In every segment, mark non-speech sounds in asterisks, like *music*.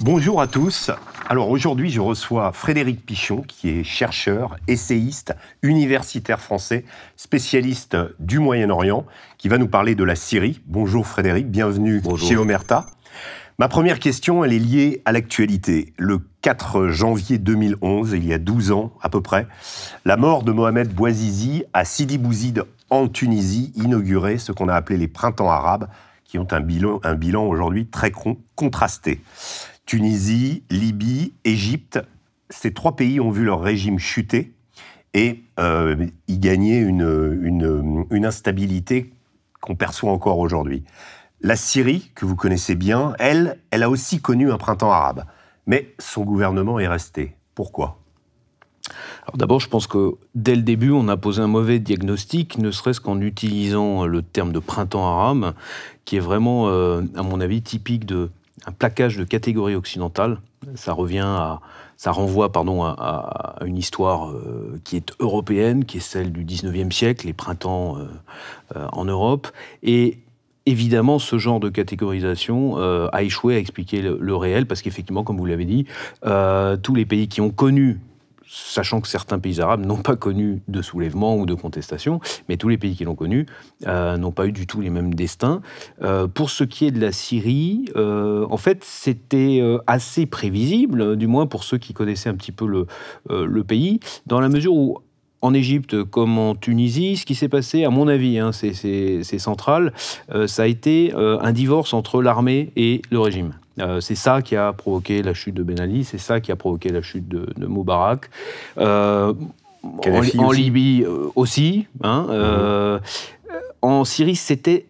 Bonjour à tous. Alors aujourd'hui, je reçois Frédéric Pichon, qui est chercheur, essayiste, universitaire français, spécialiste du Moyen-Orient, qui va nous parler de la Syrie. Bonjour Frédéric, bienvenue chez Omerta. Ma première question, elle est liée à l'actualité. Le 4 janvier 2011, il y a 12 ans à peu près, la mort de Mohamed Bouazizi à Sidi Bouzid en Tunisie inaugurait ce qu'on a appelé les printemps arabes, qui ont un bilan, un bilan aujourd'hui très contrasté. Tunisie, Libye, Égypte, ces trois pays ont vu leur régime chuter et euh, y gagner une, instabilité qu'on perçoit encore aujourd'hui. La Syrie, que vous connaissez bien, elle, elle a aussi connu un printemps arabe. Mais son gouvernement est resté. Pourquoi alors d'abord, je pense que dès le début, on a posé un mauvais diagnostic, ne serait-ce qu'en utilisant le terme de printemps arabe, qui est vraiment, euh, à mon avis, typique de, un plaquage de catégories occidentales. Ça revient à, ça renvoie pardon, à, une histoire euh, qui est européenne, qui est celle du 19e siècle, les printemps euh, euh, en Europe. Et évidemment, ce genre de catégorisation a échoué à expliquer le réel, parce qu'effectivement, comme vous l'avez dit, tous les pays qui ont connu sachant que certains pays arabes n'ont pas connu de soulèvement ou de contestation, mais tous les pays qui l'ont connu euh, n'ont pas eu du tout les mêmes destins. Euh, pour ce qui est de la Syrie, euh, en fait, c'était assez prévisible, hein, du moins pour ceux qui connaissaient un petit peu le, pays, dans la mesure où en Égypte comme en Tunisie, ce qui s'est passé, à mon avis, hein, c'est central, ça a été un divorce entre l'armée et le régime. Euh, c'est ça qui a provoqué la chute de Ben Ali, c'est ça qui a provoqué la chute de, Moubarak. Euh, en, Libye euh, aussi. Hein, mhm. en Syrie, c'était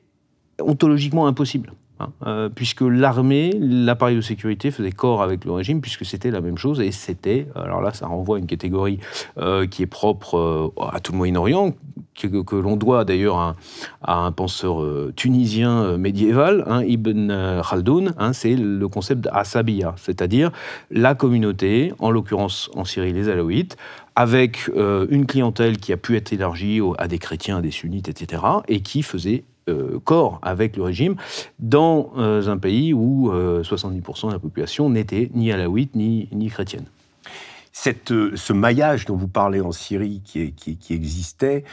ontologiquement impossible. Hein, euh, puisque l'armée, l'appareil de sécurité faisait corps avec le régime, puisque c'était la même chose, et c'était, alors là ça renvoie à une catégorie euh, qui est propre euh, à tout le Moyen-Orient, que, l'on doit d'ailleurs à, un penseur tunisien médiéval, hein, Ibn Khaldoun, hein, c'est le concept d'Asabiya, c'est-à-dire la communauté, en l'occurrence en Syrie les Alaouites, avec une clientèle qui a pu être élargie à des chrétiens, à des sunnites, etc., et qui faisait euh, corps avec le régime dans euh, un pays où 70% euh, de la population n'était ni alawite ni, ni chrétienne. Cette, ce maillage dont vous parlez en Syrie qui, qui, qui existait,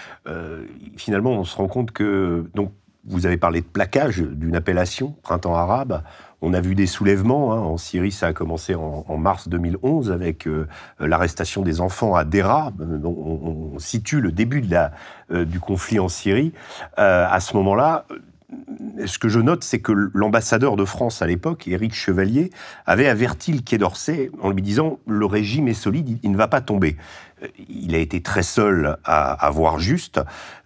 finalement, on se rend compte que donc vous avez parlé de plaquage d'une appellation, printemps arabe. On a vu des soulèvements. Hein. En Syrie, ça a commencé en, mars 2011 avec euh, l'arrestation des enfants à Dera. On, situe le début euh, du conflit en Syrie. Euh, à ce moment-là, ce que je note, c'est que l'ambassadeur de France à l'époque, Éric Chevalier, avait averti le Quai d'Orsay en lui disant le régime est solide, il ne va pas tomber il a été très seul à, avoir voir juste.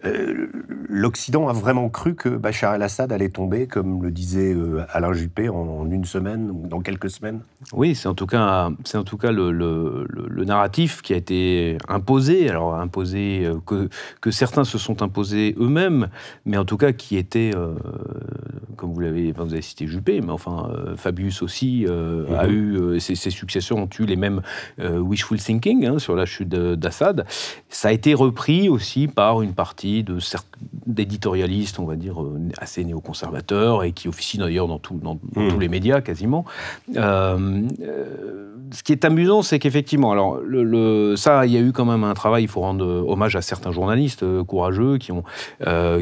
Euh, L'Occident a vraiment cru que Bachar el-Assad allait tomber, comme le disait euh, Alain Juppé, en, une semaine ou dans quelques semaines Oui, c'est en tout cas, en tout cas le, narratif qui a été imposé, alors imposé euh, que, certains se sont imposés eux-mêmes, mais en tout cas qui était, comme vous l'avez vous avez cité Juppé, mais enfin Fabius aussi a mhm. eu, ses, successeurs ont eu les mêmes wishful thinking hein, sur la chute de d'Assad. Ça a été repris aussi par une partie d'éditorialistes, on va dire, euh, assez néoconservateurs, et qui officient d'ailleurs dans, hmm. tous les médias quasiment. Euh, euh, ce qui est amusant, c'est qu'effectivement, alors ça, il y a eu quand même un travail, il faut rendre hommage à certains journalistes courageux qui ont,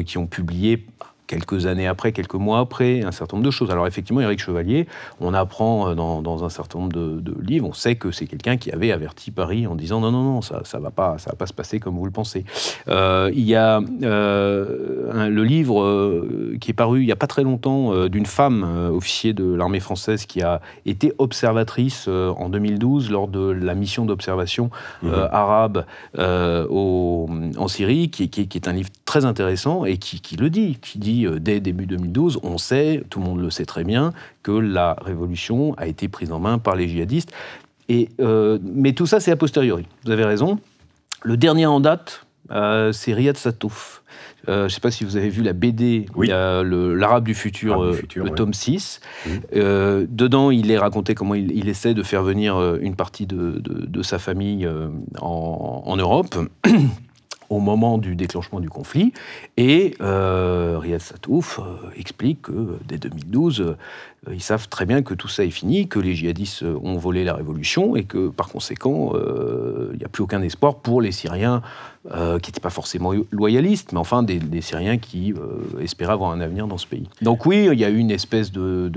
qui ont publié quelques années après, quelques mois après, un certain nombre de choses. Alors effectivement, Éric Chevalier, on apprend euh, dans, un certain nombre de, livres, on sait que c'est quelqu'un qui avait averti Paris en disant non, non, non, ça ne va, pas, ça va pas se passer comme vous le pensez. Euh, il y a euh, le livre qui est paru il n'y a pas très longtemps d'une femme officier de l'armée française qui a été observatrice en 2012 lors de la mission d'observation mmh. arabe en Syrie, qui, est un livre très intéressant et qui, qui le dit, qui dit euh, dès début 2012, on sait, tout le monde le sait très bien, que la révolution a été prise en main par les djihadistes. Euh, mais tout ça, c'est a posteriori. Vous avez raison. Le dernier en date, euh, c'est Riyad Satouf. je ne sais pas si vous avez vu la BD, l'Arabe du futur, le tome 6. Mmh. dedans, il est raconté comment il, essaie de faire venir une partie de, sa famille en, en Europe. *clears throat* au moment du déclenchement du conflit. Et euh, Riyad Satouf euh, explique que euh, dès 2012, euh, ils savent très bien que tout ça est fini, que les djihadistes euh, ont volé la révolution et que par conséquent, euh, il n'y a plus aucun espoir pour les Syriens qui n'étaient pas forcément loyalistes, mais enfin des, Syriens qui espéraient avoir un avenir dans ce pays. Donc oui, il y a eu une espèce de,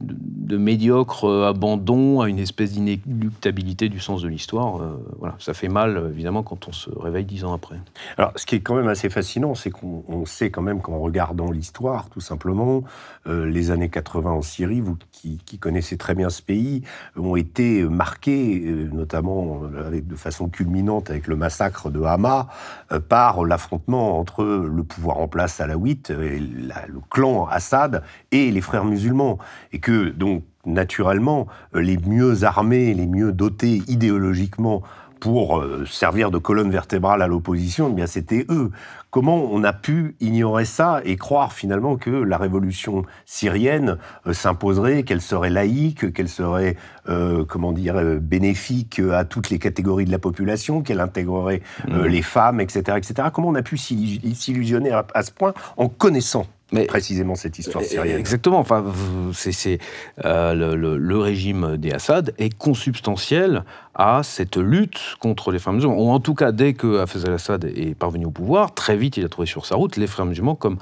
de, médiocre abandon à une espèce d'inéluctabilité du sens de l'histoire. voilà, ça fait mal évidemment quand on se réveille dix ans après. Alors, ce qui est quand même assez fascinant, c'est qu'on sait quand même qu'en regardant l'histoire, tout simplement, les années 80 aussi vous qui, connaissez très bien ce pays, ont été marqués, euh, notamment euh, de façon culminante avec le massacre de Hama, euh, par l'affrontement entre le pouvoir en place salawite, et le clan Assad et les frères musulmans. Et que donc, naturellement, les mieux armés, les mieux dotés idéologiquement pour servir de colonne vertébrale à l'opposition, eh bien c'était eux. Comment on a pu ignorer ça et croire finalement que la révolution syrienne euh, s'imposerait, qu'elle serait laïque, qu'elle serait, euh, comment dire, euh, bénéfique à toutes les catégories de la population, qu'elle intégrerait mmh. les femmes, etc., Comment on a pu s'illusionner à ce point en connaissant mais, précisément cette histoire euh, syrienne. Exactement. Enfin, c'est euh, le, régime des Assad est consubstantiel à cette lutte contre les frères musulmans. en tout cas, dès que Hafez al-Assad est parvenu au pouvoir, très vite, il a trouvé sur sa route les frères musulmans comme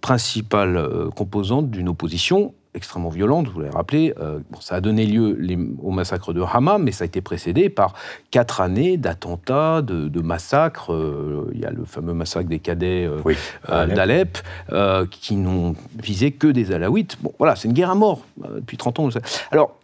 principale euh, composante d'une opposition extrêmement violente, vous l'avez rappelé. Euh, ça a donné lieu les, au massacre de Hama, mais ça a été précédé par quatre années d'attentats, de, massacres. Euh, il y a le fameux massacre des cadets d'Alep, euh, qui n'ont visé que des Alaouites. Bon, voilà, c'est une guerre à mort depuis 30 ans. Alors,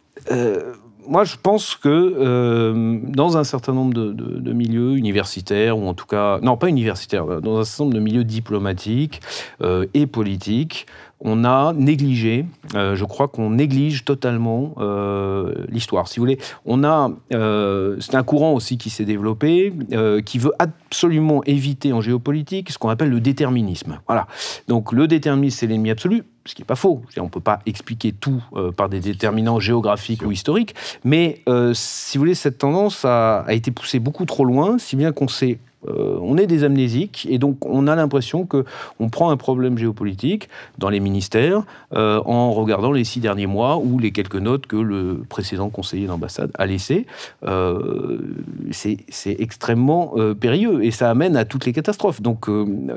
moi, je pense que euh, dans un certain nombre de, milieux universitaires, ou en tout cas, non, pas universitaires, euh, dans un certain nombre de milieux diplomatiques euh, et politiques, on a négligé, je crois qu'on néglige totalement l'histoire. Si vous voulez, on a, c'est un courant aussi qui s'est développé, qui veut absolument éviter en géopolitique ce qu'on appelle le déterminisme. Voilà. Donc le déterminisme, c'est l'ennemi absolu ce qui n'est pas faux. On ne peut pas expliquer tout euh, par des déterminants géographiques ou historiques, mais euh, si vous voulez, cette tendance a, a, été poussée beaucoup trop loin, si bien qu'on s'est euh, on est des amnésiques et donc on a l'impression que on prend un problème géopolitique dans les ministères euh, en regardant les six derniers mois ou les quelques notes que le précédent conseiller d'ambassade a laissées. Euh, c'est extrêmement périlleux et ça amène à toutes les catastrophes. Donc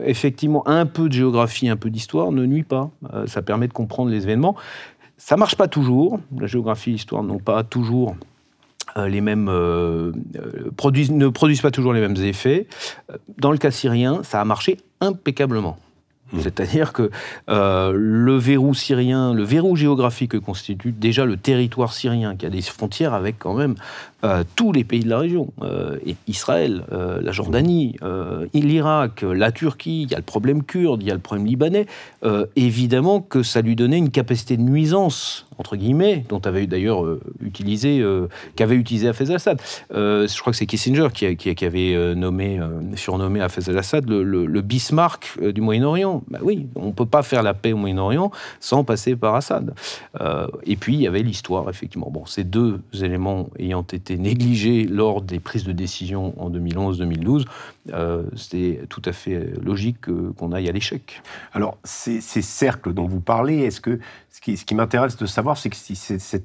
effectivement, un peu de géographie, un peu d'histoire ne nuit pas. ça permet de comprendre les événements. Ça marche pas toujours. La géographie, et l'histoire n'ont pas toujours euh, les mêmes, euh, euh, ne produisent pas toujours les mêmes effets. Dans le cas syrien, ça a marché impeccablement. Mmh. C'est-à-dire que le verrou syrien, le verrou géographique que constitue déjà le territoire syrien, qui a des frontières avec quand même tous les pays de la région, Israël, la Jordanie, l'Irak, la Turquie, il y a le problème kurde, il y a le problème libanais, évidemment que ça lui donnait une capacité de nuisance entre guillemets, dont avait d'ailleurs euh, utilisé, euh, qu'avait utilisé Hafez al-Assad. Euh, je crois que c'est Kissinger qui, avait nommé, surnommé Hafez al-Assad le, Bismarck du Moyen-Orient. Bah oui, on ne peut pas faire la paix au Moyen-Orient sans passer par Assad. et puis, il y avait l'histoire, effectivement. Bon, ces deux éléments ayant été négligés lors des prises de décision en 2011-2012, c'était tout à fait logique qu'on aille à l'échec. Alors, ces cercles dont vous parlez, est-ce que ce qui, m'intéresse de savoir, c'est que si c'est, ce,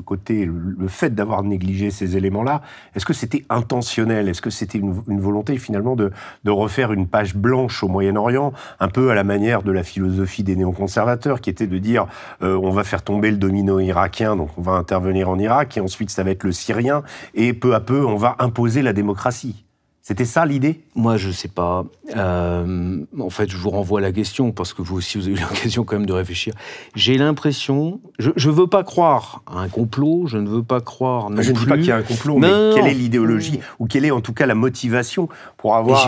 côté, le fait d'avoir négligé ces éléments-là, est-ce que c'était intentionnel Est-ce que c'était une, volonté finalement de, refaire une page blanche au Moyen-Orient, un peu à la manière de la philosophie des néoconservateurs, qui était de dire euh, on va faire tomber le domino irakien, donc on va intervenir en Irak, et ensuite ça va être le Syrien, et peu à peu on va imposer la démocratie c'était ça l'idée Moi, je ne sais pas. Euh, en fait, je vous renvoie à la question parce que vous aussi, vous avez eu l'occasion quand même de réfléchir. J'ai l'impression, je ne veux pas croire à un complot, je ne veux pas croire non Je ne dis pas qu'il y a un complot, mais quelle est l'idéologie ou quelle est en tout cas la motivation pour avoir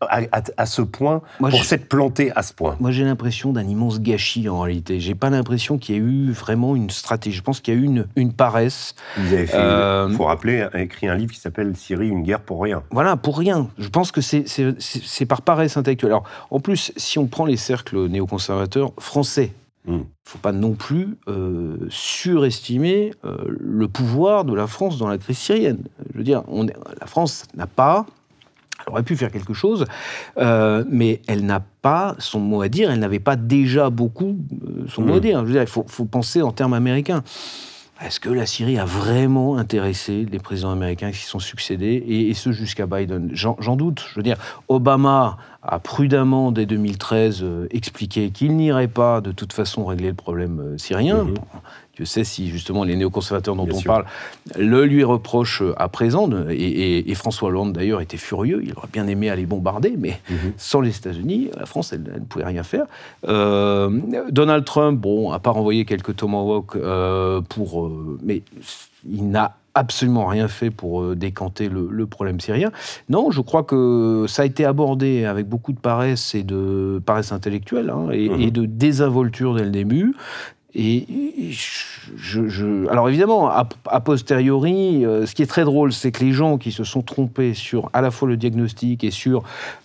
à, ce point, pour s'être planté à ce point Moi, j'ai l'impression d'un immense gâchis en réalité. Je n'ai pas l'impression qu'il y ait eu vraiment une stratégie. Je pense qu'il y a eu une, paresse. Vous avez fait, il euh, faut rappeler, écrit un livre qui s'appelle Syrie, une guerre pour rien voilà, pour rien. Je pense que c'est par paresse intellectuelle. Alors, en plus, si on prend les cercles néoconservateurs français, il hmm. ne faut pas non plus euh, surestimer euh, le pouvoir de la France dans la crise syrienne. Je veux dire, on la France n'a pas, elle aurait pu faire quelque chose, euh, mais elle n'a pas son mot à dire, elle n'avait pas déjà beaucoup son mot à hmm. dire. Je veux dire, il faut, faut penser en termes américains. Est-ce que la Syrie a vraiment intéressé les présidents américains qui sont succédés, et, ce jusqu'à Biden J'en doute. Je veux dire, Obama a prudemment, dès 2013, euh, expliqué qu'il n'irait pas de toute façon régler le problème euh, syrien. Mm-hmm. Je sais si justement les néoconservateurs dont on parle le lui reprochent à présent. Et, François Hollande d'ailleurs était furieux. Il aurait bien aimé aller bombarder, mais mhm. sans les États-Unis, la France elle, ne pouvait rien faire. Euh, Donald Trump, bon, à part envoyer quelques tomahawks euh, pour, euh, mais il n'a absolument rien fait pour décanter le, problème syrien. Non, je crois que ça a été abordé avec beaucoup de paresse et de paresse intellectuelle hein, et, et, mhm. de désinvolture dès le début. Et alors évidemment, a, posteriori, euh, ce qui est très drôle, c'est que les gens qui se sont trompés sur à la fois le diagnostic et sur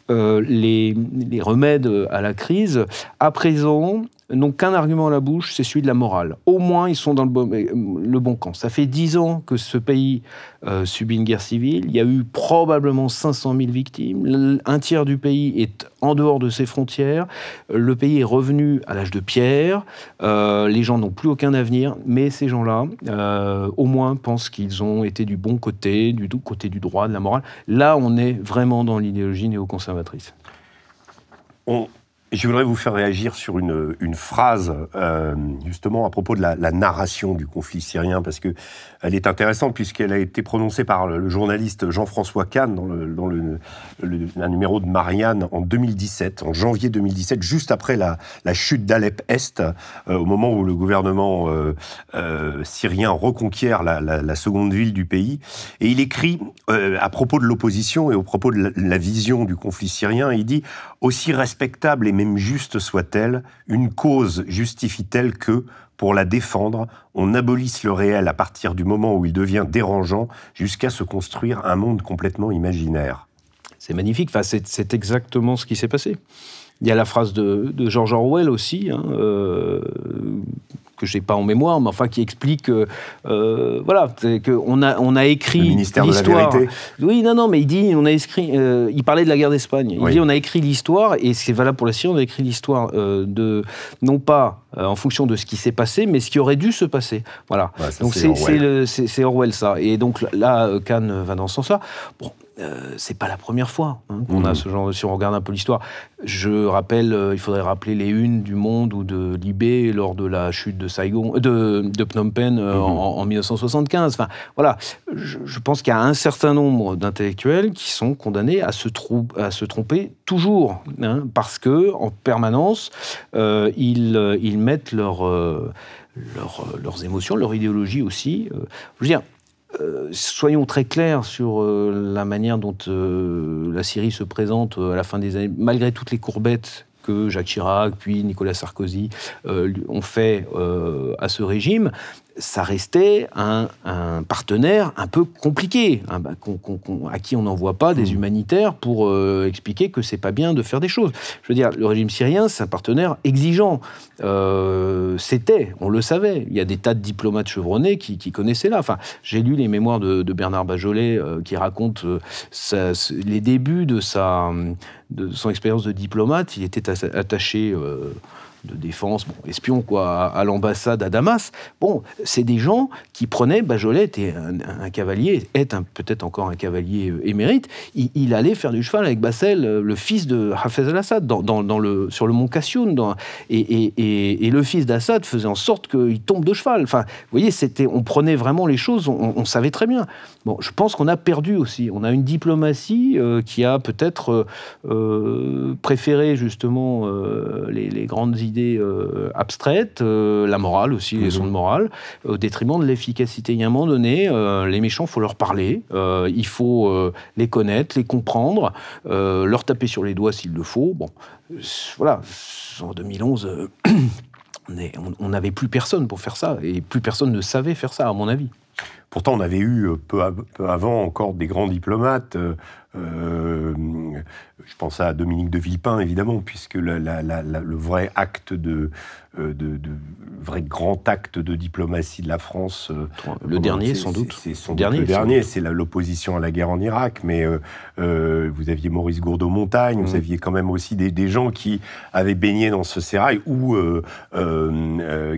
euh, les, remèdes à la crise, à présent, n'ont qu'un argument à la bouche, c'est celui de la morale. Au moins, ils sont dans le bon, euh, camp. Ça fait dix ans que ce pays euh, subit une guerre civile. Il y a eu probablement 500 000 victimes. Un tiers du pays est en dehors de ses frontières. Le pays est revenu à l'âge de pierre. Euh, les gens n'ont plus aucun avenir. Mais ces gens-là, au moins, pensent qu'ils ont été du bon côté, du côté du droit, de la morale. Là, on est vraiment dans l'idéologie néoconservatrice. On, je voudrais vous faire réagir sur une, phrase, euh, justement, à propos de la, narration du conflit syrien, parce qu'elle est intéressante, puisqu'elle a été prononcée par le journaliste Jean-François Kahn dans, le, un numéro de Marianne en 2017, en janvier 2017, juste après la, chute d'Alep-Est, euh, au moment où le gouvernement euh, syrien reconquiert la, la, seconde ville du pays. Et il écrit, à propos de l'opposition et au propos de la, vision du conflit syrien, il dit « Aussi respectable et même juste soit-elle, une cause justifie-t-elle que, pour la défendre, on abolisse le réel à partir du moment où il devient dérangeant jusqu'à se construire un monde complètement imaginaire C'est magnifique, c'est exactement ce qui s'est passé. Il y a la phrase de, de George Orwell aussi, hein, euh, que je n'ai pas en mémoire, mais enfin qui explique euh, voilà, qu'on a, on a écrit. l'histoire. Oui, non, non, mais il dit, on a écrit. Euh, il parlait de la guerre d'Espagne. Il dit, on a écrit l'histoire, et c'est valable pour la Syrie, on a écrit l'histoire de. Non pas en fonction de ce qui s'est passé, mais ce qui aurait dû se passer. Voilà. donc c'est Orwell. ça. Et donc là, Cannes va dans ce sens-là. Bon, euh, c'est pas la première fois qu'on hein. a ce genre. Si on regarde un peu l'histoire, je rappelle, euh, il faudrait rappeler les unes du Monde ou de Libé lors de la chute de Saigon, euh, de, de Phnom Penh mhm. en, 1975. Enfin, voilà, je, pense qu'il y a un certain nombre d'intellectuels qui sont condamnés à se, trou à se tromper toujours, hein, parce que en permanence, ils, ils mettent leur, leurs émotions, leur idéologie aussi. je veux dire, euh, soyons très clairs sur euh, la manière dont euh, la Syrie se présente à la fin des années, malgré toutes les courbettes que Jacques Chirac, puis Nicolas Sarkozy ont fait à ce régime ça restait un, partenaire un peu compliqué, hein, bah, à qui on n'envoie pas des mmh. humanitaires pour euh, expliquer que c'est pas bien de faire des choses. Je veux dire, le régime syrien, c'est un partenaire exigeant. Euh, c'était, on le savait. Il y a des tas de diplomates chevronnés qui, connaissaient là. Enfin, j'ai lu les mémoires de, Bernard Bajolet euh, qui raconte les débuts de, sa, de son expérience de diplomate. Il était attaché de défense, bon, espion quoi, à, l'ambassade à Damas. Bon, c'est des gens qui prenaient, Bajolet était un, cavalier, est peut-être encore un cavalier euh, émérite, il, allait faire du cheval avec Bassel, euh, le fils de Hafez al-Assad, dans, dans, le, sur le mont Cassion dans, et, et, et, le fils d'Assad faisait en sorte qu'il tombe de cheval. Enfin, vous voyez, c'était, on prenait vraiment les choses, on, savait très bien. Bon, je pense qu'on a perdu aussi, on a une diplomatie euh, qui a peut-être préféré justement les, les grandes idées idées euh, abstraites, euh, la morale aussi, les leçons de mhm. morale, au détriment de l'efficacité. Il y a un moment donné, euh, les méchants, il faut leur parler, il faut les connaître, les comprendre, leur taper sur les doigts s'il le faut. Bon, voilà, en 2011, *clears throat* on n'avait plus personne pour faire ça, et plus personne ne savait faire ça, à mon avis. Pourtant, on avait eu peu avant encore des grands diplomates. Euh, je pense à Dominique de Villepin, évidemment, puisque le vrai acte euh, de, de, vrai grand acte de diplomatie de la France. Euh, le dernier, sans doute. C'est son dernier. Le dernier, c'est l'opposition à la guerre en Irak. Mais vous aviez Maurice Gourdeau-Montagne, vous mm. aviez quand même aussi des, gens qui avaient baigné dans ce sérail ou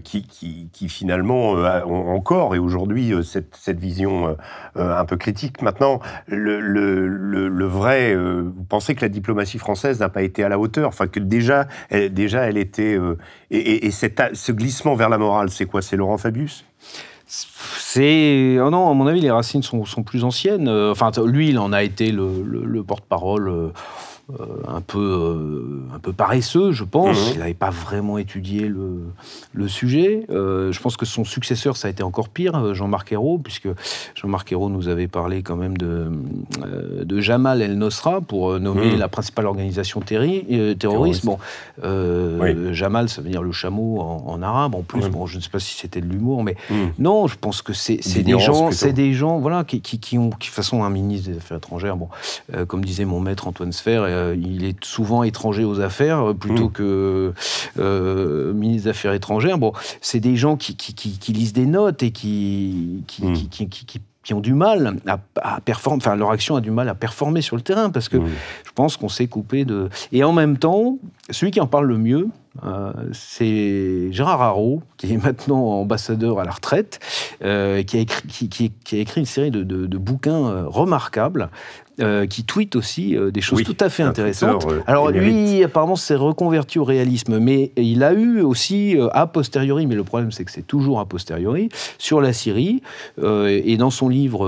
qui, qui, finalement ont encore et aujourd'hui cette, vision un peu critique. Maintenant, le le, vrai. Euh, vous pensez que la diplomatie française n'a pas été à la hauteur Enfin, que déjà, elle, déjà, elle était. Euh, et, et, ce glissement vers la morale, c'est quoi C'est Laurent Fabius c'est. Oh non, à mon avis, les racines sont, plus anciennes. Euh, enfin, lui, il en a été le porte-parole euh, un, peu, euh, un peu paresseux, je pense. Mhm. Il n'avait pas vraiment étudié le, sujet. Euh, je pense que son successeur, ça a été encore pire, Jean-Marc Ayrault, puisque Jean-Marc Ayrault nous avait parlé quand même de, de Jamal el-Nosra pour nommer mhm. la principale organisation terroriste. Bon, Jamal, ça veut dire le chameau en, arabe, en plus. Bon, je ne sais pas si c'était de l'humour, mais mhm. non, je pense que c'est des gens, c'est des gens voilà, qui, qui, ont, de façon, un ministre des Affaires étrangères, bon, comme disait mon maître Antoine Sfer, euh, il est souvent étranger aux affaires euh, plutôt mm. que euh, ministre des Affaires étrangères. Bon, c'est des gens qui, lisent des notes et qui, mm. ont du mal à, performer, enfin leur action a du mal à performer sur le terrain parce que mm. je pense qu'on s'est coupé de. Et en même temps, celui qui en parle le mieux, euh, c'est Gérard Haro, qui est maintenant ambassadeur à la retraite, euh, qui, a écrit, une série de, bouquins euh, remarquables. qui tweet aussi des choses tout à fait intéressantes. Alors lui, apparemment, s'est reconverti au réalisme, mais il a eu aussi a posteriori, mais le problème c'est que c'est toujours a posteriori, sur la Syrie, et dans son livre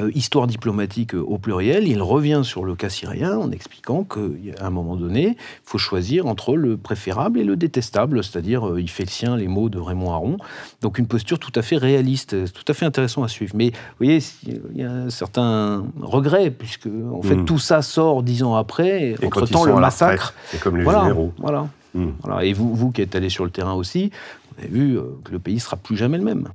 euh, histoire diplomatique euh, au pluriel, il revient sur le cas syrien en expliquant qu'à un moment donné, il faut choisir entre le préférable et le détestable, c'est-à-dire euh, il fait le sien les mots de Raymond Aron. Donc une posture tout à fait réaliste, tout à fait intéressant à suivre. Mais vous voyez, il y a un certain regret, puisque hmm. tout ça sort dix ans après, entre-temps le massacre. voilà, généraux. Hmm. Voilà, Et vous, vous qui êtes allé sur le terrain aussi, vous avez vu que le pays ne sera plus jamais le même.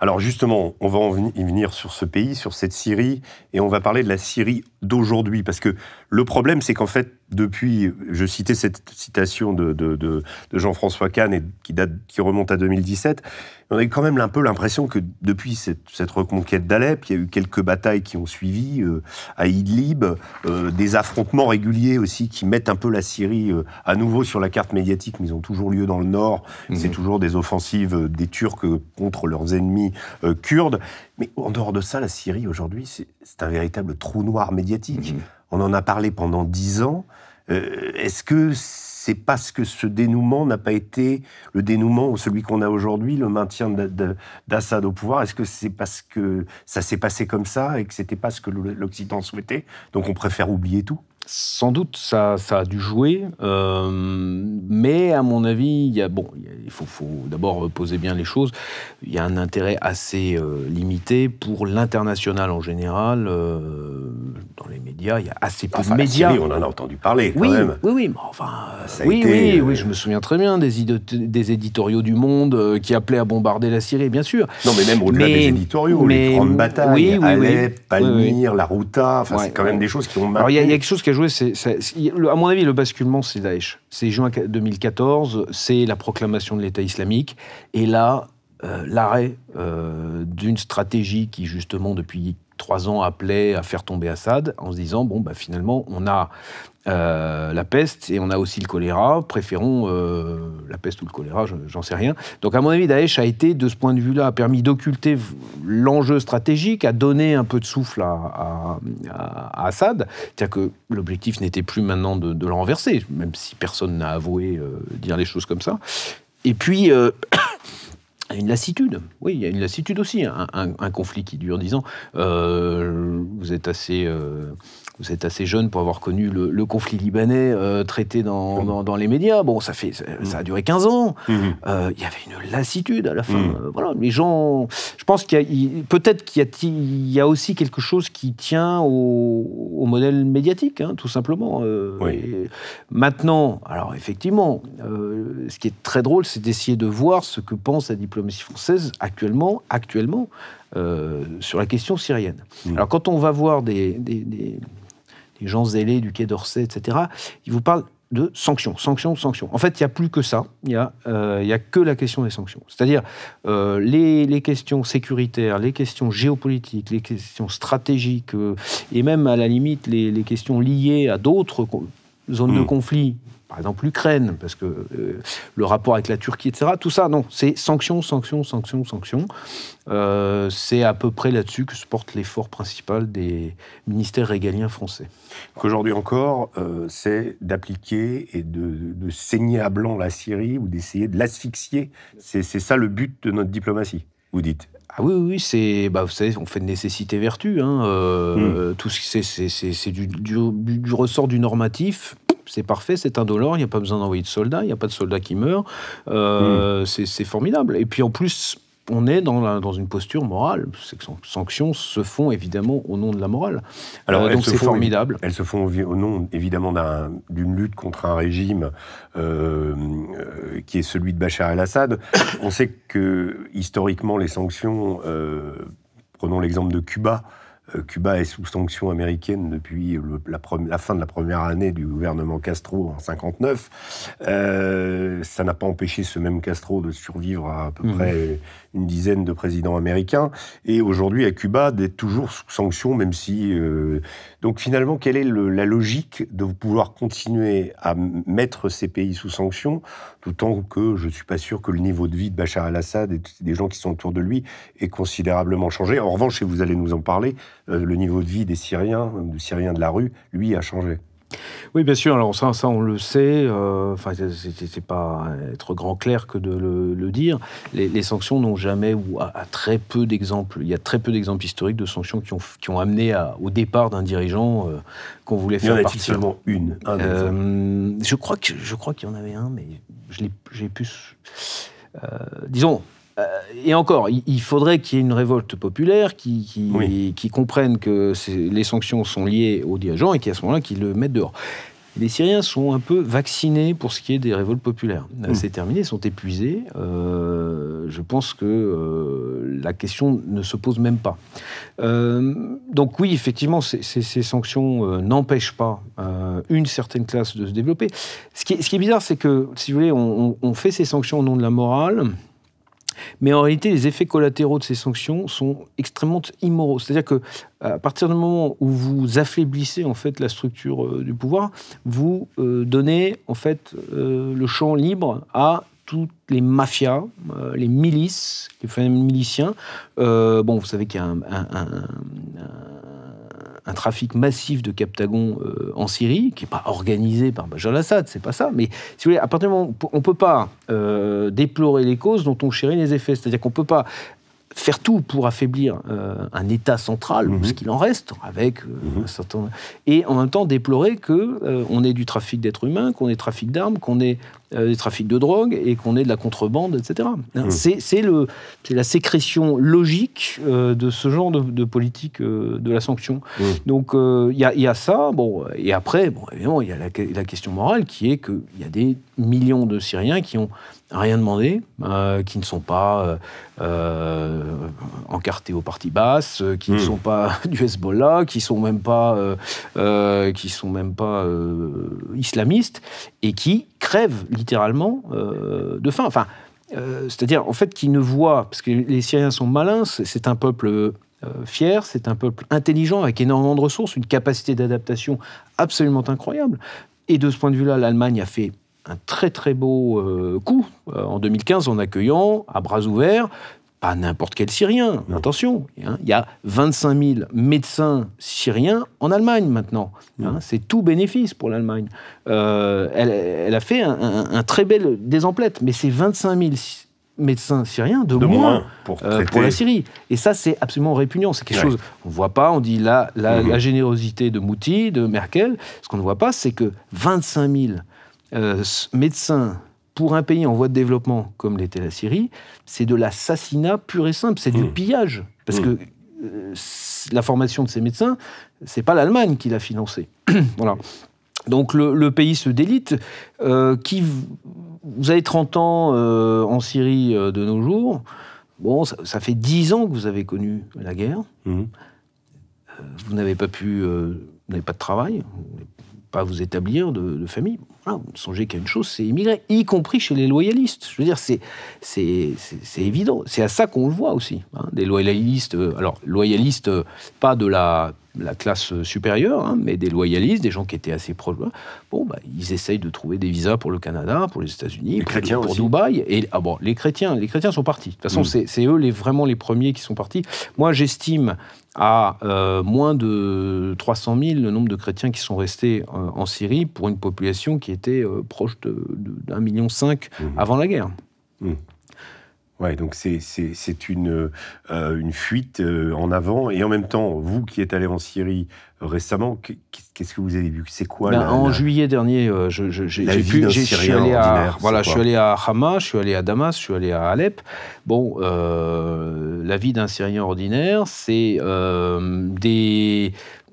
Alors justement, on va y venir sur ce pays, sur cette Syrie, et on va parler de la Syrie d'aujourd'hui, parce que le problème, c'est qu'en fait, depuis, je citais cette citation de, Jean-François Kahn, et qui, date, qui remonte à 2017, on a quand même un peu l'impression que depuis cette, reconquête d'Alep, il y a eu quelques batailles qui ont suivi euh, à Idlib, euh, des affrontements réguliers aussi qui mettent un peu la Syrie euh, à nouveau sur la carte médiatique, mais ils ont toujours lieu dans le nord. Mhm. C'est toujours des offensives des Turcs contre leurs ennemis kurdes. Mais en dehors de ça, la Syrie aujourd'hui, c'est un véritable trou noir médiatique. Mhm. On en a parlé pendant dix ans. Est-ce que c'est parce que ce dénouement n'a pas été le dénouement, celui qu'on a aujourd'hui, le maintien d'Assad au pouvoir. Est-ce que c'est parce que ça s'est passé comme ça et que c'était pas ce que l'Occident souhaitait Donc on préfère oublier tout sans doute, ça, a dû jouer, euh, mais à mon avis, il bon, faut, d'abord poser bien les choses. Il y a un intérêt assez euh, limité pour l'international en général. Euh, dans les médias, il y a assez peu de médias. on en a entendu parler quand oui, même. Oui, oui, mais enfin, oui, je me souviens très bien des, des éditoriaux du Monde qui appelaient à bombarder la Syrie, bien sûr. Non, mais même au-delà des éditoriaux, les grandes batailles, Alep, Palmyre, La Routa, enfin, c'est quand même des choses qui ont. Alors, il y, a quelque chose qui c'est, à mon avis, le basculement, c'est Daesh. C'est juin 2014, c'est la proclamation de l'État islamique. Et là, euh, l'arrêt euh, d'une stratégie qui, justement, depuis trois ans appelait à faire tomber Assad en se disant bon, bah, finalement, on a euh, la peste et on a aussi le choléra, préférons euh, la peste ou le choléra, j'en sais rien. Donc, à mon avis, Daesh a été, de ce point de vue-là, a permis d'occulter l'enjeu stratégique, a donné un peu de souffle à, Assad. C'est-à-dire que l'objectif n'était plus maintenant de, de, le renverser, même si personne n'a avoué euh, dire des choses comme ça. Et puis une lassitude. Oui, il y a une lassitude aussi. Un, conflit qui dure dix ans. Euh, vous êtes assez euh, vous êtes assez jeune pour avoir connu le, conflit libanais euh, traité mmh. dans, dans, les médias. Bon, ça, fait, ça, mmh. a duré 15 ans. Mmh. Euh, il y avait une lassitude à la fin. Euh, voilà, les gens. Je pense qu'il peut-être qu'il y, a aussi quelque chose qui tient au, modèle médiatique, hein, tout simplement. Maintenant, alors effectivement, ce qui est très drôle, c'est d'essayer de voir ce que pense la diplomatie française actuellement, actuellement sur la question syrienne. Alors quand on va voir des les gens zélés du Quai d'Orsay, etc., Il vous parle de sanctions, sanctions, sanctions. En fait, il n'y a plus que ça, il n'y a, euh, a que la question des sanctions. C'est-à-dire euh, les, questions sécuritaires, les questions géopolitiques, les questions stratégiques, euh, et même à la limite les, questions liées à d'autres zones de hmm. conflit par exemple l'Ukraine, parce que euh, le rapport avec la Turquie, etc. Tout ça, non, c'est sanctions, sanctions, sanctions, sanctions. Euh, c'est à peu près là-dessus que se porte l'effort principal des ministères régaliens français. Qu'aujourd'hui encore, euh, c'est d'appliquer et de, saigner à blanc la Syrie ou d'essayer de l'asphyxier. C'est ça le but de notre diplomatie, vous dites ah oui, oui, c'est, bah, vous savez, on fait de nécessité vertu. Hein, hmm. Tout ce c'est, du, du, du ressort du normatif c'est parfait, c'est indolore, il n'y a pas besoin d'envoyer de soldats, il n'y a pas de soldats qui meurent. Euh, hmm. C'est formidable. Et puis en plus, on est dans, une posture morale. Ces sanctions se font évidemment au nom de la morale. Alors, euh, donc c'est formidable. Elles se font au, nom évidemment d'une lutte contre un régime euh, qui est celui de Bachar el-Assad. on sait que historiquement, les sanctions, prenons l'exemple de Cuba, euh, Cuba est sous sanction américaine depuis la, fin de la première année du gouvernement Castro en 59. Euh, ça n'a pas empêché ce même Castro de survivre à à peu mmh. près une dizaine de présidents américains. Et aujourd'hui, à Cuba, d'être toujours sous sanction, même si... Euh, donc finalement, quelle est la logique de pouvoir continuer à mettre ces pays sous sanction, d'autant que je ne suis pas sûr que le niveau de vie de Bachar al assad et des gens qui sont autour de lui ait considérablement changé. En revanche, si vous allez nous en parler, euh, le niveau de vie des Syriens, euh, des Syriens de la rue, lui, a changé. Oui, bien sûr. Alors ça, ça on le sait. Euh, enfin, c'est pas être grand clair que de le, dire. Les, sanctions n'ont jamais ou à, très peu d'exemples. Il y a très peu d'exemples historiques de sanctions qui ont, amené au départ d'un dirigeant qu'on voulait faire. Il y en seulement une. je crois que je crois qu'il y en avait un, mais je l'ai plus. disons, euh, et encore, il faudrait qu'il y ait une révolte populaire qui, comprenne que les sanctions sont liées aux dirigeants et qu'à ce moment-là, qu'ils le mettent dehors. Les Syriens sont un peu vaccinés pour ce qui est des révoltes populaires. Hmm. Euh, c'est terminé, ils sont épuisés. Euh, je pense que la question ne se pose même pas. donc oui, effectivement, ces, sanctions n'empêchent pas une certaine classe de se développer. Ce qui, est, bizarre, c'est que, si vous voulez, on, fait ces sanctions au nom de la morale. Mais en réalité, les effets collatéraux de ces sanctions sont extrêmement immoraux. C'est-à-dire que à partir du moment où vous affaiblissez en fait la structure euh, du pouvoir, vous euh, donnez en fait euh, le champ libre à toutes les mafias, les milices, les miliciens. bon, vous savez qu'il y a un un trafic massif de captagons euh, en Syrie, qui n'est pas organisé par Bachar al-Assad, c'est pas ça. Mais si vous voulez, à partir du moment où on ne peut pas euh, déplorer les causes dont on chérit les effets, c'est-à-dire qu'on ne peut pas faire tout pour affaiblir euh, un État central, mhm. ce qu'il en reste, avec mhm. un certain... Et en même temps déplorer que on ait du trafic d'êtres humains, qu'on ait trafic d'armes, qu'on ait euh, des trafics de drogue et qu'on ait de la contrebande, etc. Mmh. C'est la sécrétion logique euh, de ce genre de, politique euh, de la sanction. Mmh. Donc il y, y, a ça, bon, et après, bon, il y a la, question morale qui est qu'il y a des millions de Syriens qui ont rien demandé, qui ne sont pas encartés au Parti Basse, qui ne mmh. sont pas *laughs* du Hezbollah, qui sont même pas, qui sont même pas islamistes, et qui crèvent littéralement euh, de faim. Enfin, euh, c'est-à-dire en fait qu'ils ne voient, parce que les Syriens sont malins, c'est un peuple euh, fier, c'est un peuple intelligent avec énormément de ressources, une capacité d'adaptation absolument incroyable. Et de ce point de vue-là, l'Allemagne a fait un très très beau coup en 2015 en accueillant à bras ouverts pas n'importe quel Syrien, attention. Hein. il y a 25 000 médecins syriens en Allemagne maintenant. Hein. Mm. c'est tout bénéfice pour l'Allemagne. Euh, elle, a fait un, très bel désemplette, mais c'est 25 000 médecins syriens de, moins, pour, euh, la Syrie. Et ça, c'est absolument répugnant. C'est quelque chose qu'on ne voit pas. On dit la, mm-hmm. la, générosité de Mouti, de Merkel. Ce qu'on ne voit pas, c'est que 25 000 euh, médecins pour un pays en voie de développement comme l'était la Syrie, c'est de l'assassinat pur et simple, c'est du hmm. pillage. Parce hmm. que euh, la formation de ces médecins, c'est pas l'Allemagne qui l'a financé. *clears throat* voilà. Donc le, pays se délite. Euh, qui, vous avez 30 ans euh, en Syrie de nos jours. Bon, ça, fait 10 ans que vous avez connu la guerre. Hmm. vous n'avez pas pu, vous n'avez pas de travail, pas vous établir de, famille. songez qu'à une chose, c'est immigrer, y compris chez les loyalistes. Je veux dire, c'est évident. C'est à ça qu'on le voit aussi. Hein. des loyalistes, euh, alors loyalistes, euh, pas de la la classe supérieure, hein, mais des loyalistes, des gens qui étaient assez proches. Bon, bah, ils essayent de trouver des visas pour le Canada, pour les États-Unis, pour, Dubaï. Et ah bon, les chrétiens, les chrétiens sont partis. De toute façon, hmm. c'est eux les, vraiment les premiers qui sont partis. Moi, j'estime à euh, moins de 300 000 le nombre de chrétiens qui sont restés euh, en Syrie pour une population qui était euh, proche d'un million cinq hmm. avant la guerre. Hmm. Ouais, donc c'est une, euh, une fuite euh, en avant. Et en même temps, vous qui êtes allé en Syrie euh, récemment, qu'est-ce que vous avez vu C'est quoi ben, En juillet dernier, je, j'ai allé à, voilà, je suis allé à Hama, je suis allé à Damas, je suis allé à Alep. Bon, la vie d'un Syrien ordinaire, c'est des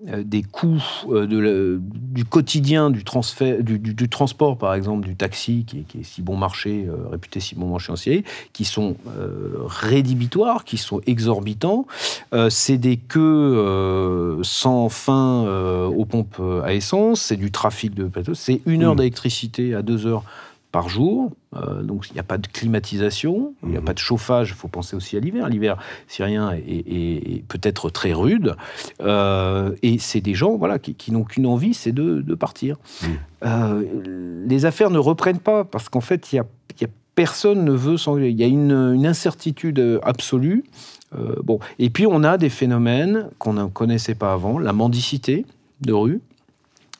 euh, des coûts euh, du quotidien du, transfert, du, transport, par exemple, du taxi, qui, est si bon marché, euh, réputé si bon marché en Syrie, qui sont rédhibitoires, qui sont exorbitants. c'est des queues sans fin aux pompes à essence, c'est du trafic de plateau, c'est une heure mmh. d'électricité à deux heures par jour. Euh, donc, il n'y a pas de climatisation, il n'y a mhm. pas de chauffage. Il faut penser aussi à l'hiver. L'hiver syrien est, est, peut-être très rude. Euh, et c'est des gens voilà, qui, n'ont qu'une envie, c'est de, partir. Mhm. Euh, les affaires ne reprennent pas parce qu'en fait, il y a, personne ne veut s'engager. Il y a une, incertitude absolue. bon. Et puis on a des phénomènes qu'on ne connaissait pas avant, la mendicité de rue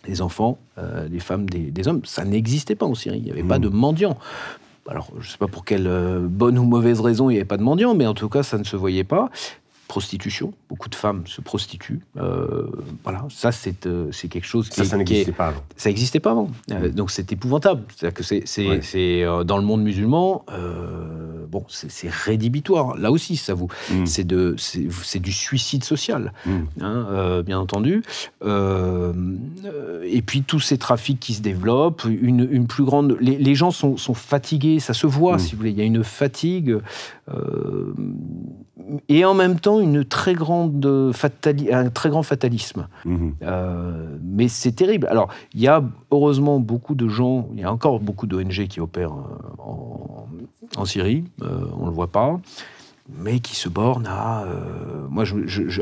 les enfants, euh, les femmes des, hommes. Ça n'existait pas en Syrie. Il n'y avait pas hmm. de mendiants. Alors, je ne sais pas pour quelle euh, bonne ou mauvaise raison il n'y avait pas de mendiants, mais en tout cas, ça ne se voyait pas prostitution. Beaucoup de femmes se prostituent. Euh, voilà, ça, euh, c'est quelque chose qui. Ça, ça n'existait pas avant. Ça n'existait pas avant. Euh, mm. donc, c'est épouvantable. C'est-à-dire que c'est. dans le monde musulman, bon, c'est rédhibitoire. Là aussi, ça vous. Mm. de C'est du suicide social, mm. hein, bien entendu. et puis, tous ces trafics qui se développent, une, une plus grande. Les, gens sont, sont, fatigués, ça se voit, si vous voulez. Il y a une fatigue et en même temps une très grande un très grand fatalisme. Mhm. Euh, mais c'est terrible. Alors, il y a heureusement beaucoup de gens, il y a encore beaucoup d'ONG qui opèrent euh, en, Syrie, euh, on ne le voit pas mais qui se borne à... Euh, moi, je,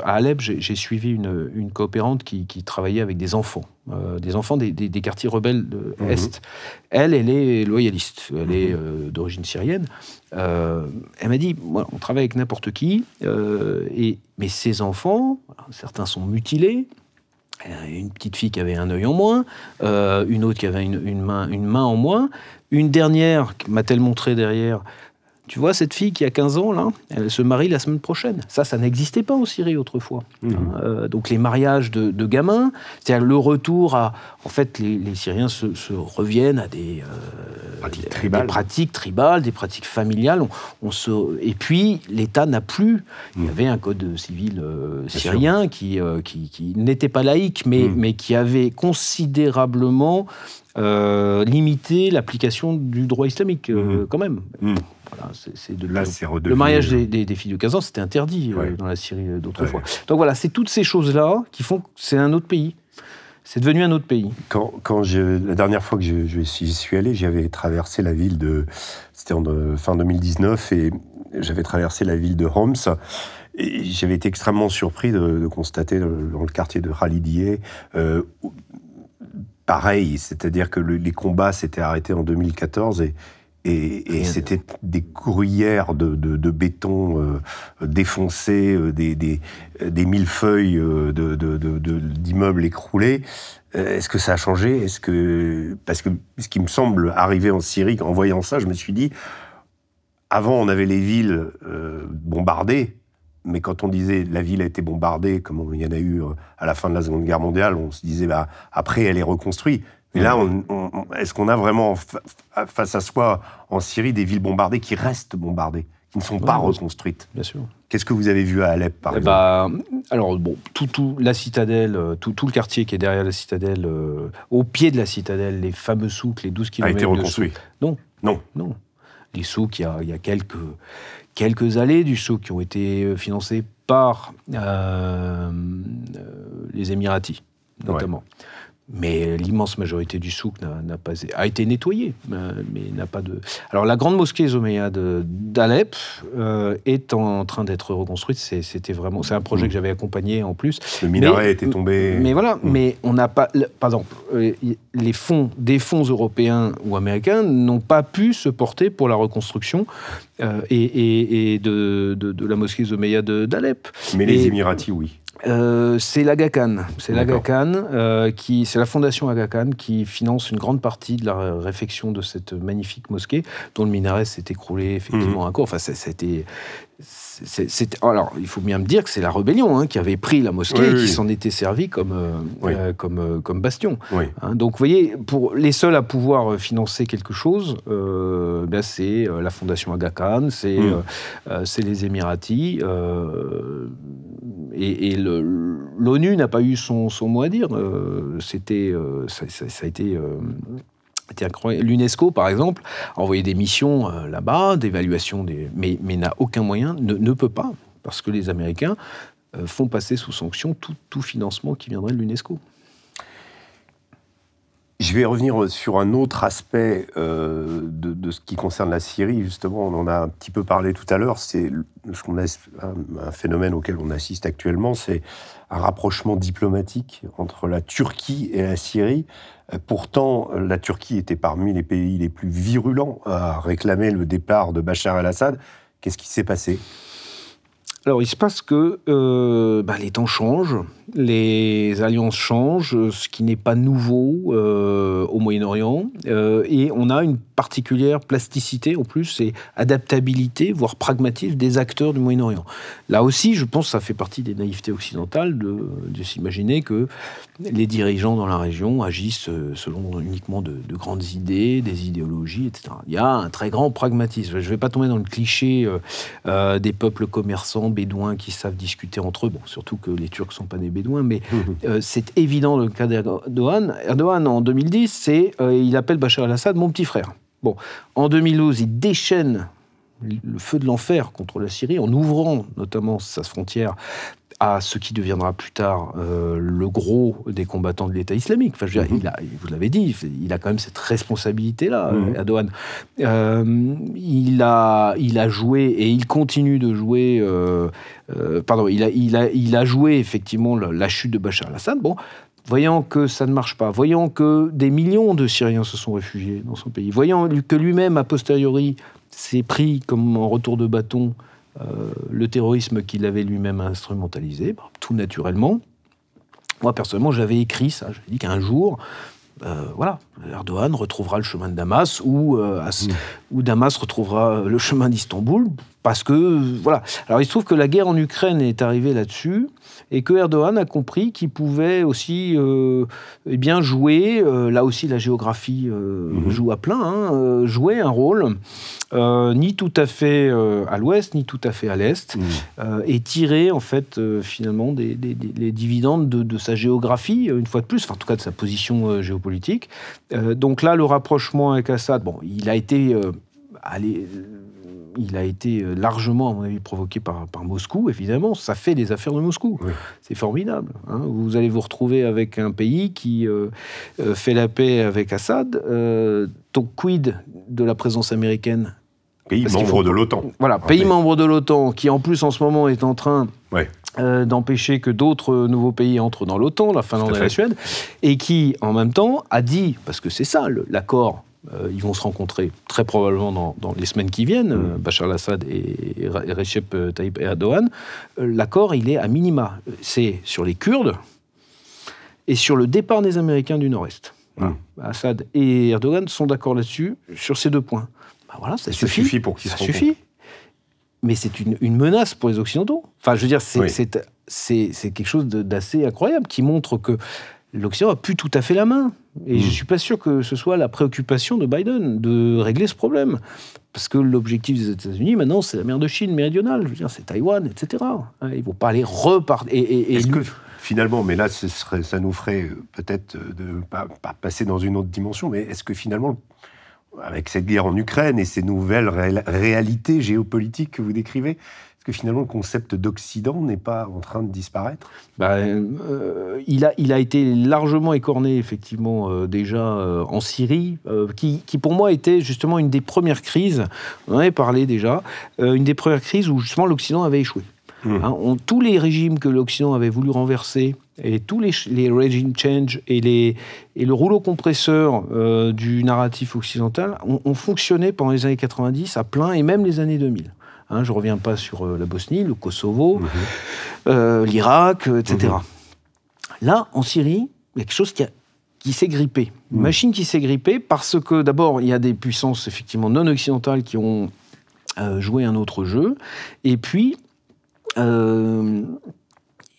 à Alep, j'ai suivi une, une coopérante qui, qui, travaillait avec des enfants, euh, des enfants des, des, quartiers rebelles de l'est mhm. Est. Elle, elle est loyaliste, elle est euh, d'origine syrienne. elle m'a dit, on travaille avec n'importe qui, et, mais ces enfants, certains sont mutilés, une petite fille qui avait un œil en moins, une autre qui avait une, une, main, une main en moins, une dernière m'a-t-elle montré derrière tu vois, cette fille qui a 15 ans, là, elle se marie la semaine prochaine. Ça, ça n'existait pas en Syrie autrefois. Mhm. Hein, euh, donc les mariages de, gamins, c'est-à-dire le retour à... En fait, les, Syriens se, reviennent à des, euh, pratiques tribales. des pratiques tribales, des pratiques familiales. On, se... Et puis, l'État n'a plus... Il y mhm. avait un code civil euh, syrien qui, qui, n'était pas laïque, mais, mhm. mais qui avait considérablement... limité l'application du droit islamique quand même c'est de Le mariage euh, des, filles de 15 ans, c'était interdit euh, dans la Syrie euh, d'autrefois. Donc voilà, c'est toutes ces choses-là qui font que c'est un autre pays. C'est devenu un autre pays. Quand, la dernière fois que je, je suis allé, j'avais traversé la ville de. C'était en fin 2019 et j'avais traversé la ville de Homs. Et j'avais été extrêmement surpris de, constater dans le quartier de Khalidiyeh pareil, c'est-à-dire que les combats s'étaient arrêtés en 2014 et et, c'était des courrières de, béton euh, défoncé, euh, des, millefeuilles euh, d'immeubles écroulés. Euh, est-ce que ça a changé Est-ce que parce que ce qui me semble arriver en Syrie, en voyant ça, je me suis dit avant on avait les villes bombardées, mais quand on disait la ville a été bombardée, comme il y en a eu à la fin de la Seconde Guerre mondiale, on se disait bah, après elle est reconstruite. Et là, est-ce qu'on a vraiment face à soi en Syrie des villes bombardées qui restent bombardées, qui ne sont pas reconstruites Bien sûr. Qu'est-ce que vous avez vu à Alep, par eh exemple bah, Alors, bon, tout, tout la citadelle, euh, tout, le quartier qui est derrière la citadelle, euh, au pied de la citadelle, les fameux souks, les 12 kilomètres. A été reconstruit Non. Non. Non. Les souks, il y a, quelques, quelques allées du souk qui ont été euh, financées par les Émiratis, notamment. Mais l'immense majorité du souk n'a pas, a été nettoyée, euh, mais n'a pas de. Alors la grande mosquée Zoméa d'Alep euh, est en train d'être reconstruite. C'était vraiment, c'est un projet mmh. que j'avais accompagné en plus. Le minaret était tombé. Euh, mais voilà, mmh. mais on n'a pas, par exemple, les fonds des fonds européens ou américains n'ont pas pu se porter pour la reconstruction et, de, la mosquée de d'Alep. Mais les Émiratis, oui. Euh, c'est l'Agacan. C'est l'Agacan euh, qui, c'est la fondation Agacan qui finance une grande partie de la réfection de cette magnifique mosquée dont le minaret s'est écroulé effectivement à mhm. un coup. Enfin, ça a été alors, il faut bien me dire que c'est la rébellion hein, qui avait pris la mosquée et qui s'en était servie comme, euh, euh, comme, euh, comme bastion. Hein, donc, vous voyez, pour les seuls à pouvoir financer quelque chose, ben, c'est la Fondation Aga Khan, mm. c'est les Émiratis. et, l'ONU n'a pas eu son, mot à dire. C'était, ça, a été L'UNESCO, par exemple, a envoyé des missions euh, là-bas, d'évaluation, des... mais, n'a aucun moyen, ne, peut pas, parce que les Américains euh, font passer sous sanction tout, tout financement qui viendrait de l'UNESCO. Je vais revenir sur un autre aspect euh, de, ce qui concerne la Syrie, justement, on en a un petit peu parlé tout à l'heure, c'est ce qu'on un, phénomène auquel on assiste actuellement, c'est un rapprochement diplomatique entre la Turquie et la Syrie. Euh, pourtant, la Turquie était parmi les pays les plus virulents à réclamer le départ de Bachar el-Assad. Qu'est-ce qui s'est passé alors, il se passe que euh, bah, les temps changent, les alliances changent, ce qui n'est pas nouveau euh, au Moyen-Orient, euh, et on a une particulière plasticité en plus et adaptabilité, voire pragmatisme des acteurs du Moyen-Orient. Là aussi, je pense que ça fait partie des naïvetés occidentales de, s'imaginer que les dirigeants dans la région agissent selon uniquement de, de, grandes idées, des idéologies, etc. Il y a un très grand pragmatisme. Je ne vais pas tomber dans le cliché des peuples commerçants bédouins qui savent discuter entre eux. Bon, surtout que les Turcs ne sont pas des bédouins, mais *laughs* euh, c'est évident le cas d'Erdogan. Erdogan, en 2010, euh, il appelle Bachar al-Assad mon petit frère. Bon, en 2012, il déchaîne le feu de l'enfer contre la Syrie en ouvrant notamment sa frontière à ce qui deviendra plus tard euh, le gros des combattants de l'État islamique. Enfin, je mhm. vous l'avez dit, il a quand même cette responsabilité-là, mm il, a, il a joué et il continue de jouer. Euh, pardon, il a, il, a, il a joué effectivement la, la chute de Bachar al-Assad. Bon, voyant que ça ne marche pas, voyant que des millions de Syriens se sont réfugiés dans son pays, voyant que lui-même, a posteriori, s'est pris comme en retour de bâton euh, le terrorisme qu'il avait lui-même instrumentalisé, bah, tout naturellement. Moi, personnellement, j'avais écrit ça. J'ai dit qu'un jour, euh, voilà, Erdogan retrouvera le chemin de Damas euh, mm. ou, Damas retrouvera le chemin d'Istanbul parce que, voilà. Alors, il se trouve que la guerre en Ukraine est arrivée là-dessus et que Erdogan a compris qu'il pouvait aussi euh, eh bien jouer, euh, là aussi la géographie euh, mhm. joue à plein, hein, euh, jouer un rôle ni tout à fait à l'ouest, ni tout à fait à l'est, mhm. et tirer en fait finalement des, les dividendes de, sa géographie, une fois de plus, enfin en tout cas de sa position géopolitique. donc là, le rapprochement avec Assad, bon, il a été... Allez, il a été euh, largement, à mon avis, provoqué par, par Moscou, évidemment. Ça fait des affaires de Moscou. C'est formidable. Hein. Vous allez vous retrouver avec un pays qui euh, euh, fait la paix avec Assad. Ton quid de la présence américaine Pays membre de l'OTAN. Voilà, pays membre de l'OTAN, qui en plus en ce moment est en train d'empêcher que d'autres nouveaux pays entrent dans l'OTAN, la Finlande et la Suède, et qui en même temps a dit, parce que c'est ça l'accord euh, ils vont se rencontrer très probablement dans, les semaines qui viennent, mm. euh, Bachar al-Assad et, Recep euh, Tayyip Erdogan. L'accord, il est à minima. C'est sur les Kurdes et sur le départ des Américains du Nord-Est. Mm. Assad et Erdogan sont d'accord là-dessus, sur ces deux points. Bah voilà, ça, suffit. pour qu'ils se rencontrent. suffit. Mais c'est une, menace pour les Occidentaux. Enfin, je veux dire, c'est quelque chose d'assez incroyable qui montre que l'Occident n'a plus tout à fait la main. Et je ne hmm. suis pas sûr que ce soit la préoccupation de Biden de régler ce problème. Parce que l'objectif des États-Unis, maintenant, c'est la mer de Chine méridionale. Je veux dire, c'est Taïwan, etc. Hein, ils ne vont pas aller repartir. Est-ce que, finalement, mais là, ce ça nous ferait euh, peut-être euh, de pas, passer dans une autre dimension, mais est-ce que finalement, avec cette guerre en Ukraine et ces nouvelles réalités géopolitiques que vous décrivez, est-ce que finalement le concept d'Occident n'est pas en train de disparaître bah, euh, il, a, il a été largement écorné effectivement euh, déjà euh, en Syrie, qui, pour moi était justement une des premières crises, on hein, en avait parlé déjà, une des premières crises où justement l'Occident avait échoué. Mmh. Hein, tous les régimes que l'Occident avait voulu renverser, et tous les, les regime change et, les, et le rouleau compresseur du narratif occidental ont, fonctionné pendant les années 90 à plein et même les années 2000. Hein, je ne reviens pas sur euh, la Bosnie, le Kosovo, mhm. euh, l'Irak, euh, etc. Mhm. Là, en Syrie, il y a quelque chose qui, s'est grippé. Une mhm. machine qui s'est grippée parce que, d'abord, il y a des puissances effectivement non occidentales qui ont joué un autre jeu. Et puis,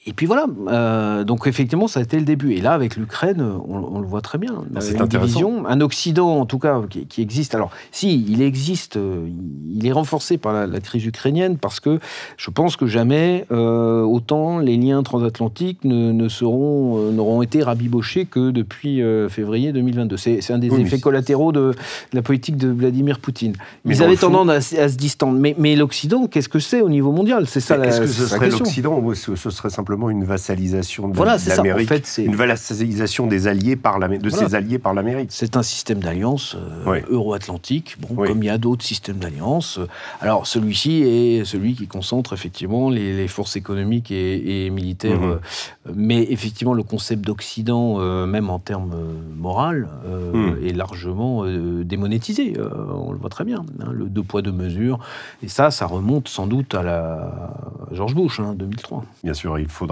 et puis voilà, euh, donc effectivement, ça a été le début. Et là, avec l'Ukraine, on, le voit très bien. Ah, c'est intéressant. division, un Occident en tout cas qui, existe. Alors, si il existe, euh, il est renforcé par la, crise ukrainienne parce que je pense que jamais euh, autant les liens transatlantiques ne, seront n'auront été rabibochés que depuis février 2022. C'est un des effets collatéraux de, la politique de Vladimir Poutine. Ils avaient tendance à, se distendre. Mais, mais l'Occident, qu'est-ce que c'est au niveau mondial C'est ça question. la, -ce que ce serait l'Occident ce serait simplement une vassalisation de une vassalisation des alliés par la, de ses alliés par l'Amérique. C'est un système d'alliance euh, euro-atlantique, bon, comme il y a d'autres systèmes d'alliance. Alors celui-ci est celui qui concentre effectivement les, forces économiques et, militaires, mhm. euh, mais effectivement le concept d'Occident, euh, même en termes moraux, mhm. est largement démonétisé. on le voit très bien, hein, le deux poids deux mesures. Et ça, ça remonte sans doute à la George Bush, 2003. Hein, bien sûr, il faut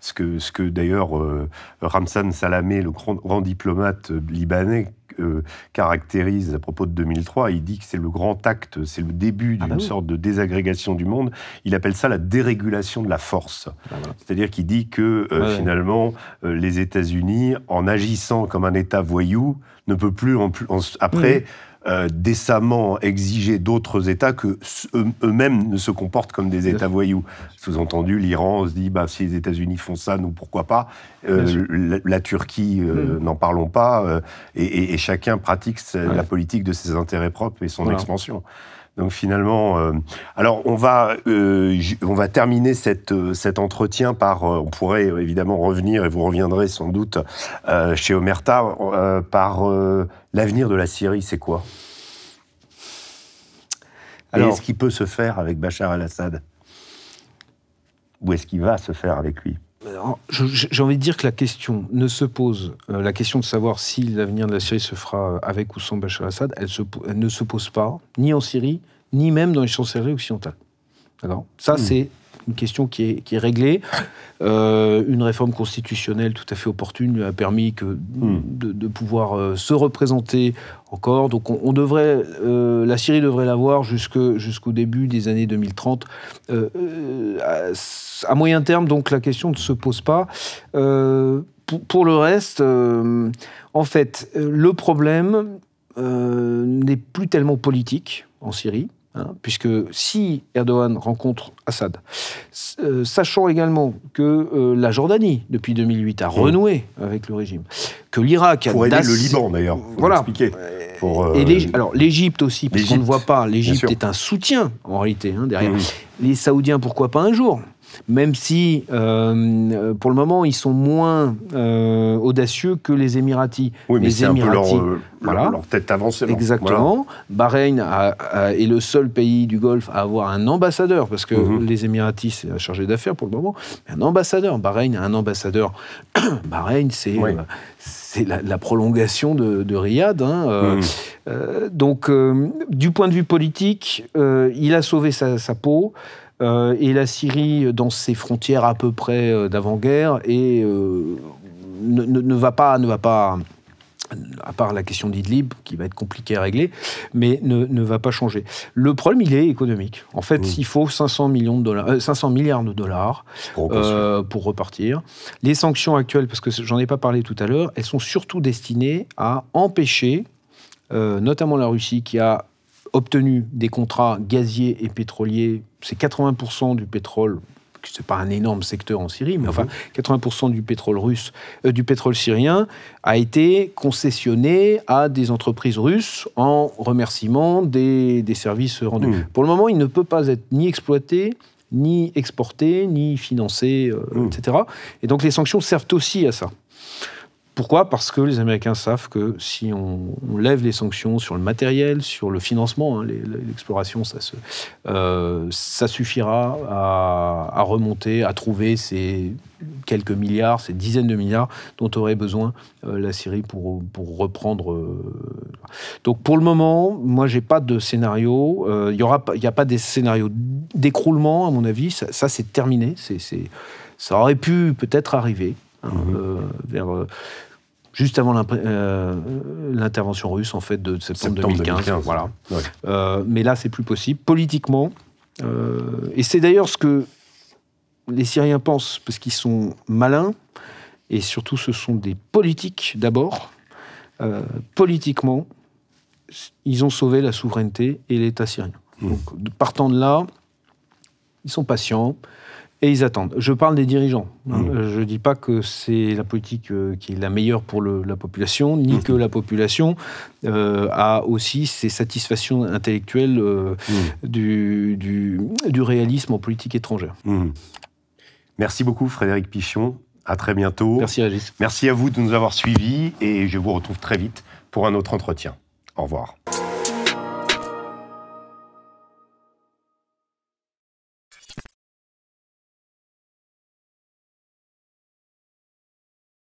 ce que, ce que d'ailleurs euh, Ramsan Salamé, le grand, diplomate euh, libanais, euh, caractérise à propos de 2003. Il dit que c'est le grand acte, c'est le début ah bah d'une sorte de désagrégation du monde. Il appelle ça la dérégulation de la force. Ah, C'est-à-dire qu'il dit que finalement, les États-Unis, en agissant comme un État voyou, ne peut plus, en, après, mmh. Euh, décemment exiger d'autres États que eux-mêmes ne se comportent comme des États voyous. Sous-entendu, l'Iran se dit bah, si les États-Unis font ça, nous pourquoi pas euh, la, Turquie, euh, mmh. n'en parlons pas. Et, chacun pratique la politique de ses intérêts propres et son expansion. Donc finalement, euh, alors on va, euh, on va terminer cette, euh, cet entretien par, on pourrait évidemment revenir, et vous reviendrez sans doute chez Omerta, par l'avenir de la Syrie, c'est quoi alors, est-ce qu'il peut se faire avec Bachar al assad Ou est-ce qu'il va se faire avec lui j'ai envie de dire que la question ne se pose, euh, la question de savoir si l'avenir de la Syrie se fera euh, avec ou sans Bachar assad elle, ne se pose pas, ni en Syrie, ni même dans les chancelleries occidentales. Alors, ça, hmm. c'est une question qui est, réglée. Euh, une réforme constitutionnelle tout à fait opportune lui a permis hmm. de, pouvoir euh, se représenter encore. Donc on, devrait, euh, la Syrie devrait l'avoir jusqu'au début des années 2030. à, moyen terme, donc la question ne se pose pas. pour, le reste, en fait, le problème n'est plus tellement politique en Syrie. Hein, puisque si Erdogan rencontre Assad, euh, sachant également que euh, la Jordanie, depuis 2008, a mmh. renoué avec le régime, que l'Irak a... Pour aider le Liban, d'ailleurs, voilà. Euh, et alors l'Égypte aussi, parce qu'on ne voit pas, l'Égypte est un soutien, en réalité, hein, derrière. Mmh. Les Saoudiens, pourquoi pas un jour même si euh, pour le moment ils sont moins euh, audacieux que les Émiratis. Oui, mais les Émiratis, euh, leur, voilà. leur, tête avancée. Exactement. Bahreïn est le seul pays du Golfe à avoir un ambassadeur, parce que mhm. les Émiratis c'est chargé d'affaires pour le moment, un ambassadeur. Bahreïn a un ambassadeur. *clears throat* Bahreïn, c'est c'est la, prolongation de, de Riyad. Hein, mhm. donc, du point de vue politique, il a sauvé sa, sa peau. Euh, et la Syrie euh, dans ses frontières à peu près euh, d'avant-guerre et ne, ne, va pas, ne va pas à part la question d'Idlib, qui va être compliquée à régler, mais ne, ne, va pas changer. Le problème, il est économique. En fait, il faut 500, millions de dollars, 500 milliards de dollars pour, repartir. Les sanctions actuelles, parce que j'en ai pas parlé tout à l'heure, elles sont surtout destinées à empêcher, notamment la Russie, qui a obtenu des contrats gaziers et pétroliers. C'est 80% du pétrole ce n'est pas un énorme secteur en Syrie, mais ah enfin 80% du pétrole russe, euh, du pétrole syrien a été concessionné à des entreprises russes en remerciement des, services rendus. Hmm. Pour le moment, il ne peut pas être ni exploité ni exporté, ni financé, euh, hmm. etc. Et donc les sanctions servent aussi à ça. Pourquoi Parce que les Américains savent que si on, lève les sanctions sur le matériel, sur le financement, hein, l'exploration, ça, euh, suffira à, remonter, à trouver ces quelques milliards, ces dizaines de milliards dont aurait besoin euh, la Syrie pour, reprendre. Euh, Donc pour le moment, moi, j'ai pas de scénario. Il n'y y a pas des scénarios d'écroulement, à mon avis. Ça, c'est terminé. ça aurait pu peut-être arriver. Hein, mm-hmm. vers juste avant euh, l'intervention russe, en fait, de septembre, 2015, voilà. Euh, mais là, c'est plus possible. Politiquement, euh, et c'est d'ailleurs ce que les Syriens pensent, parce qu'ils sont malins, et surtout ce sont des politiques d'abord. politiquement, ils ont sauvé la souveraineté et l'État syrien. Mmh. Donc, partant de là, ils sont patients, et ils attendent. Je parle des dirigeants. Mmh. Euh, je ne dis pas que c'est la politique euh, qui est la meilleure pour la population, ni mmh. que la population euh, a aussi ses satisfactions intellectuelles mmh. du, du, réalisme en politique étrangère. Merci beaucoup Frédéric Pichon. À très bientôt. Merci Régis. Merci à vous de nous avoir suivis et je vous retrouve très vite pour un autre entretien. Au revoir.